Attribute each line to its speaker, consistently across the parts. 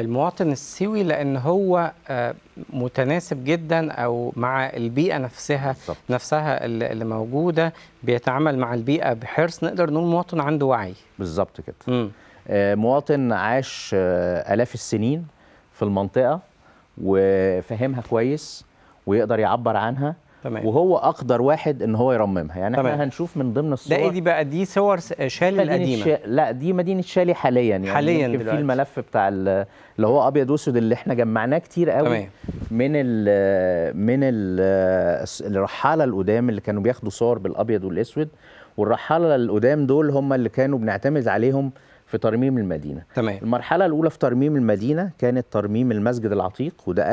Speaker 1: المواطن السوي لان هو آه، متناسب جدا او مع البيئه نفسها بالضبط. نفسها اللي موجوده بيتعامل مع البيئه بحرص
Speaker 2: نقدر نقول مواطن عنده وعي بالظبط كده م. آه، مواطن عاش آه، الاف السنين في المنطقه وفاهمها كويس ويقدر يعبر عنها تمام. وهو اقدر واحد ان هو يرممها يعني تمام. احنا هنشوف من ضمن الصور ده إيه؟ دي بقى دي صور شالي القديمه شا... لا دي مدينه شالي حاليا يعني حاليا يمكن في الملف بتاع اللي هو ابيض واسود اللي احنا جمعناه كتير قوي تمام. من ال من ال الرحاله القدام اللي كانوا بياخدوا صور بالابيض والاسود والرحاله القدام دول هم اللي كانوا بنعتمد عليهم في ترميم المدينه تمام. المرحله الاولى في ترميم المدينه كانت ترميم المسجد العتيق وده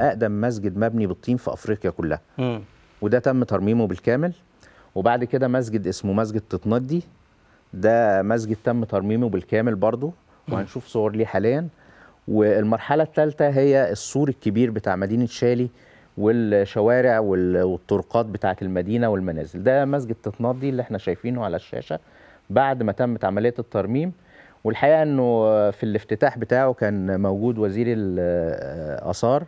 Speaker 2: اقدم مسجد مبني بالطين في افريقيا كلها م. وده تم ترميمه بالكامل وبعد كده مسجد اسمه مسجد تتندي ده مسجد تم ترميمه بالكامل برضه وهنشوف صور ليه حاليا والمرحله الثالثه هي السور الكبير بتاع مدينه شالي والشوارع والطرقات بتاعه المدينه والمنازل ده مسجد تتنضي اللي احنا شايفينه على الشاشه بعد ما تمت عمليه الترميم والحقيقه انه في الافتتاح بتاعه كان موجود وزير الاثار آه،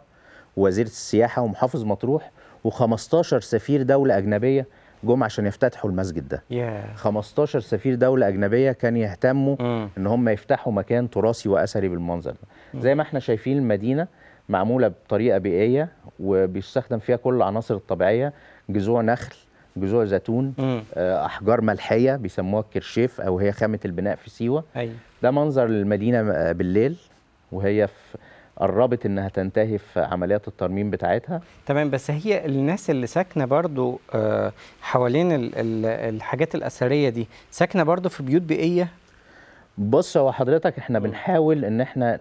Speaker 2: ووزير السياحه ومحافظ مطروح و15 سفير دوله اجنبيه جم عشان يفتتحوا المسجد ده yeah. 15 سفير دولة أجنبية كان يهتموا mm. إن هم يفتحوا مكان تراثي وأثري بالمنظر ده mm. زي ما احنا شايفين المدينة معمولة بطريقة بيئية وبيستخدم فيها كل العناصر الطبيعية جذوع نخل جذوع زيتون آه، احجار ملحيه بيسموها الكرشيف او هي خامه البناء في سيوه أيوة. ده منظر للمدينه آه، بالليل وهي في قربت انها تنتهي في عمليات الترميم بتاعتها تمام بس
Speaker 1: هي الناس اللي ساكنه برضو آه، حوالين الحاجات الاثريه دي
Speaker 2: ساكنه برضو في بيوت بيئيه بص هو حضرتك احنا بنحاول ان احنا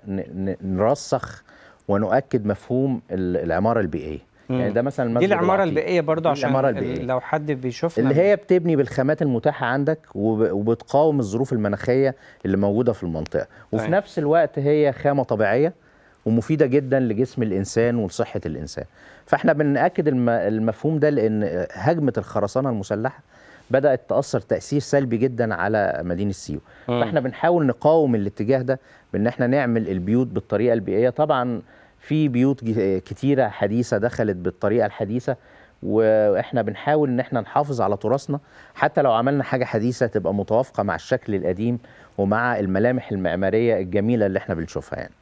Speaker 2: نرسخ ونؤكد مفهوم العماره البيئيه يعني ده مثلا المسجد دي العماره البيئيه برضو عشان العمارة البيئية. لو حد بيشوفنا اللي هي بتبني بالخامات المتاحه عندك وبتقاوم الظروف المناخيه اللي موجوده في المنطقه وفي طيب. نفس الوقت هي خامه طبيعيه ومفيده جدا لجسم الانسان ولصحه الانسان فاحنا بنأكد المفهوم ده لان هجمه الخرسانه المسلحه بدات تاثر تاثير سلبي جدا على مدينه سيو فاحنا بنحاول نقاوم الاتجاه ده بان احنا نعمل البيوت بالطريقه البيئيه طبعا في بيوت آه، كتيرة حديثة دخلت بالطريقة الحديثة واحنا بنحاول ان احنا نحافظ على تراثنا حتى لو عملنا حاجه حديثه تبقى متوافقه مع الشكل القديم ومع الملامح المعماريه الجميله اللي احنا بنشوفها يعني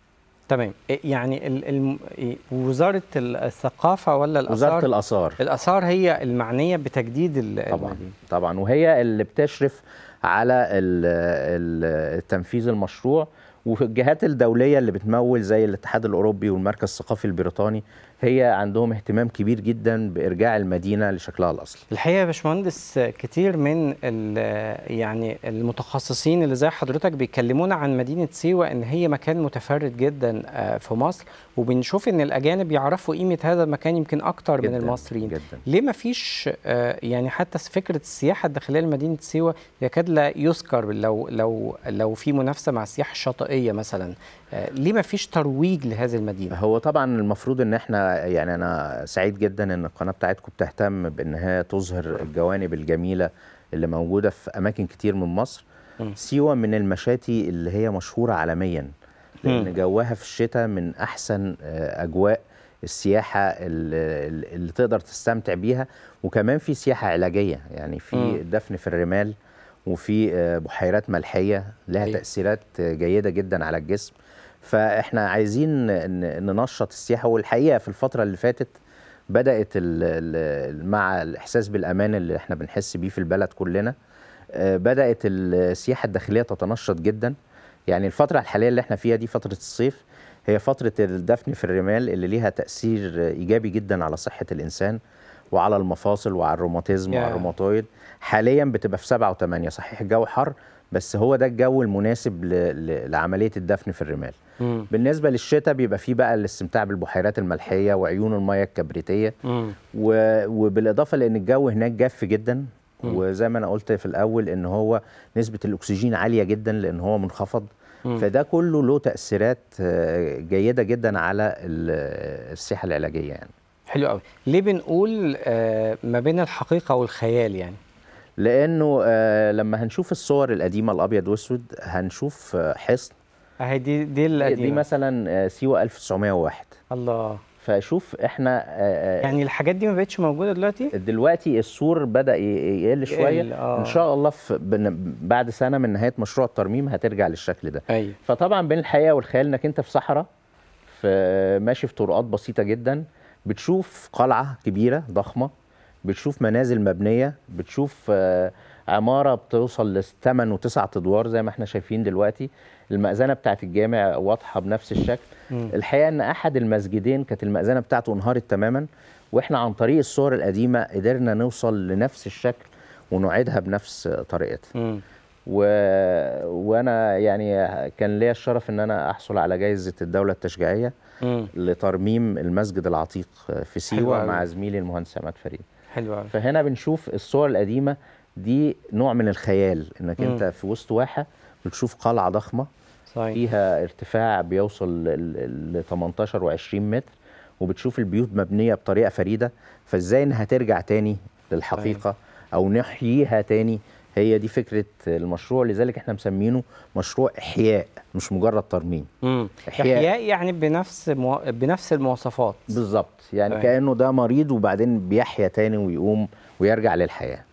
Speaker 1: تمام إيه يعني ال ال إيه وزاره الثقافه ولا الاثار وزاره الاثار
Speaker 2: الاثار هي المعنيه بتجديد طبعا المدينة. طبعا وهي اللي بتشرف على ال ال تنفيذ المشروع والجهات الدوليه اللي بتمول زي الاتحاد الاوروبي والمركز الثقافي البريطاني هي عندهم اهتمام كبير جدا بارجاع المدينه لشكلها الاصلي.
Speaker 1: الحقيقه يا باشمهندس كتير من يعني المتخصصين اللي زي حضرتك بيكلمونا عن مدينه سيوه ان هي مكان متفرد جدا آه، في مصر وبنشوف ان الاجانب يعرفوا قيمه هذا المكان يمكن اكتر جداً من المصريين. جدا. ليه ما فيش آه، يعني حتى فكره السياحه الداخليه لمدينه سيوه يكاد لا يذكر لو لو لو في منافسه مع السياحه الشاطئيه الشرقيه مثلا آه، ليه
Speaker 2: ما فيش ترويج لهذه المدينه هو طبعا المفروض ان احنا يعني انا سعيد جدا ان القناه بتاعتكم بتهتم بان هي تظهر الجوانب الجميله اللي موجوده في اماكن كتير من مصر سيوه من المشاتي اللي هي مشهوره عالميا لان جواها في الشتاء من احسن آه، اجواء السياحه اللي تقدر تستمتع بيها وكمان في سياحه علاجيه يعني في دفن في الرمال وفي آه، بحيرات ملحيه لها أيوة. تاثيرات جيده جدا على الجسم فاحنا عايزين ننشط السياحه والحقيقه في الفتره اللي فاتت بدات مع الاحساس بالامان اللي احنا بنحس بيه في البلد كلنا آه، بدات السياحه الداخليه تتنشط جدا يعني الفتره الحاليه اللي احنا فيها دي فتره الصيف هي فتره الدفن في الرمال اللي ليها تاثير ايجابي جدا على صحه الانسان وعلى المفاصل وعلى الروماتيزم yeah. وعلى الروماتويد حاليا بتبقى في 7 و8 صحيح الجو حر بس هو ده الجو المناسب لعمليه الدفن في الرمال mm. بالنسبه للشتاء بيبقى فيه بقى الاستمتاع بالبحيرات الملحيه وعيون المياه الكبريتيه و... وبالاضافه لان الجو هناك جاف جدا وزي ما انا قلت في الاول ان هو نسبه الاكسجين عاليه جدا لان هو منخفض مم. فده كله له تاثيرات آه، جيده جدا على السياحه العلاجيه يعني حلو قوي ليه بنقول آه، ما بين الحقيقه والخيال يعني لانه آه، لما هنشوف الصور القديمه الابيض واسود هنشوف آه، حصن اهي دي دي القديمه دي مثلا سيوه 1901 الله فشوف احنا يعني الحاجات دي ما بقتش موجوده دلوقتي دلوقتي السور بدا يقل شويه آه. ان شاء الله في بعد سنه من نهايه مشروع الترميم هترجع للشكل ده أي. أيوه. فطبعا بين الحقيقه والخيال انك انت في صحراء في ماشي في طرقات بسيطه جدا بتشوف قلعه كبيره ضخمه بتشوف منازل مبنيه بتشوف آه، عماره بتوصل لثمان وتسعة ادوار زي ما احنا شايفين دلوقتي المأذنه بتاعه الجامع واضحه بنفس الشكل م. الحقيقه ان احد المسجدين كانت المأذنه بتاعته انهارت تماما واحنا عن طريق الصور القديمه قدرنا نوصل لنفس الشكل ونعيدها بنفس طريقتها و... وانا يعني كان ليا الشرف ان انا احصل على جائزه الدوله التشجيعيه لترميم المسجد العتيق في سيوه مع زميلي المهندس عماد فريد حلو قوي فهنا بنشوف الصور القديمه دي نوع من الخيال انك مم. انت في وسط واحه بتشوف قلعه ضخمه صحيح. فيها ارتفاع بيوصل ل 18 و20 متر وبتشوف البيوت مبنيه بطريقه فريده فازاي انها ترجع تاني للحقيقه صحيح. او نحييها تاني هي دي فكره المشروع لذلك احنا مسمينه مشروع احياء مش مجرد ترميم إحياء, احياء
Speaker 1: يعني بنفس مو... بنفس المواصفات
Speaker 2: بالظبط يعني أيه. كانه ده مريض وبعدين بيحيا تاني ويقوم ويرجع للحياه